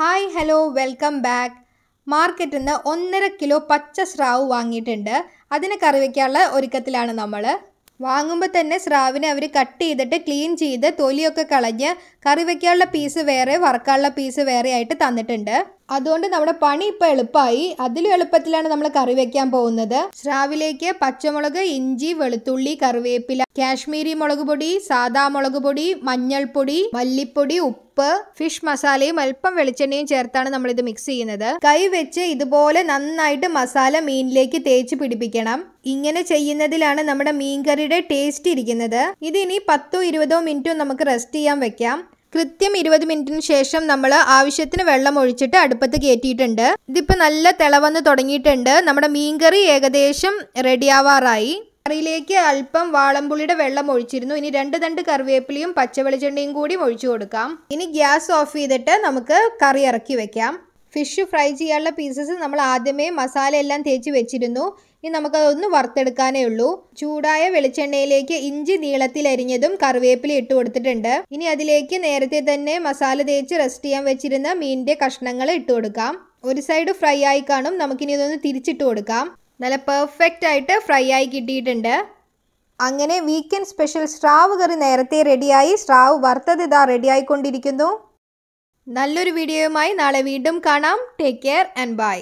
hi hello welcome back മാർക്കറ്റിൽ നിന്ന് ഒന്നര കിലോ പച്ച സ്രാവ് വാങ്ങിയിട്ടുണ്ട് അതിന് കറി ഒരുക്കത്തിലാണ് നമ്മൾ വാങ്ങുമ്പോൾ തന്നെ സ്രാവിനെ അവർ കട്ട് ചെയ്തിട്ട് ക്ലീൻ ചെയ്ത് തൊലിയൊക്കെ കളഞ്ഞ് കറി വെക്കാനുള്ള പീസ് വേറെ വറക്കാനുള്ള പീസ് വേറെ ആയിട്ട് തന്നിട്ടുണ്ട് അതുകൊണ്ട് നമ്മുടെ പണി ഇപ്പോൾ എളുപ്പമായി അതിലും എളുപ്പത്തിലാണ് നമ്മൾ കറി വെക്കാൻ പോകുന്നത് സ്രാവിലേക്ക് പച്ചമുളക് ഇഞ്ചി വെളുത്തുള്ളി കറിവേപ്പില കാശ്മീരി മുളക് പൊടി സാദാ മുളക് പൊടി മഞ്ഞൾപ്പൊടി മല്ലിപ്പൊടി ഉപ്പ് ഉപ്പ് ഫിഷ് മസാലയും അല്പം വെളിച്ചെണ്ണയും ചേർത്താണ് നമ്മൾ ഇത് മിക്സ് ചെയ്യുന്നത് കൈ വെച്ച് ഇതുപോലെ നന്നായിട്ട് മസാല മീനിലേക്ക് തേച്ച് പിടിപ്പിക്കണം ഇങ്ങനെ ചെയ്യുന്നതിലാണ് നമ്മുടെ മീൻകറിയുടെ ടേസ്റ്റ് ഇരിക്കുന്നത് ഇതിനി പത്തോ ഇരുപതോ മിനിറ്റോ നമുക്ക് റെസ്റ്റ് ചെയ്യാൻ വെക്കാം കൃത്യം ഇരുപത് മിനിറ്റിന് ശേഷം നമ്മൾ ആവശ്യത്തിന് വെള്ളം ഒഴിച്ചിട്ട് അടുപ്പത്ത് കയറ്റിയിട്ടുണ്ട് ഇതിപ്പോൾ നല്ല തിളവന്ന് തുടങ്ങിയിട്ടുണ്ട് നമ്മുടെ മീൻകറി ഏകദേശം റെഡിയാവാറായി കറിയിലേക്ക് അല്പം വാളംപുളിയുടെ വെള്ളം ഒഴിച്ചിരുന്നു ഇനി രണ്ട് തണ്ട് കറിവേപ്പിലയും പച്ചവെളിച്ചെണ്ണയും കൂടി ഒഴിച്ചു കൊടുക്കാം ഇനി ഗ്യാസ് ഓഫ് ചെയ്തിട്ട് നമുക്ക് കറി ഇറക്കി വെക്കാം ഫിഷ് ഫ്രൈ ചെയ്യാനുള്ള പീസസ് നമ്മൾ ആദ്യമേ മസാല എല്ലാം തേച്ച് വെച്ചിരുന്നു ഇനി നമുക്കതൊന്ന് വറുത്തെടുക്കാനേ ഉള്ളൂ ചൂടായ വെളിച്ചെണ്ണയിലേക്ക് ഇഞ്ചി നീളത്തിൽ അരിഞ്ഞതും കറിവേപ്പില ഇട്ട് കൊടുത്തിട്ടുണ്ട് ഇനി അതിലേക്ക് നേരത്തെ തന്നെ മസാല തേച്ച് റെസ്റ്റ് ചെയ്യാൻ വെച്ചിരുന്ന മീനിന്റെ കഷ്ണങ്ങൾ ഇട്ട് കൊടുക്കാം ഒരു സൈഡ് ഫ്രൈ ആയി കാണും നമുക്കിനി ഇതൊന്ന് തിരിച്ചിട്ട് കൊടുക്കാം നല്ല പെർഫെക്റ്റ് ആയിട്ട് ഫ്രൈ ആയി കിട്ടിയിട്ടുണ്ട് അങ്ങനെ വീക്കെൻഡ് സ്പെഷ്യൽ സ്ട്രാവ് കറി നേരത്തെ റെഡിയായി സ്ട്രാവ് വറുത്തത് ഇതാ റെഡിയായിക്കൊണ്ടിരിക്കുന്നു നല്ലൊരു വീഡിയോയുമായി നാളെ വീണ്ടും കാണാം ടേക്ക് കെയർ ആൻഡ് ബൈ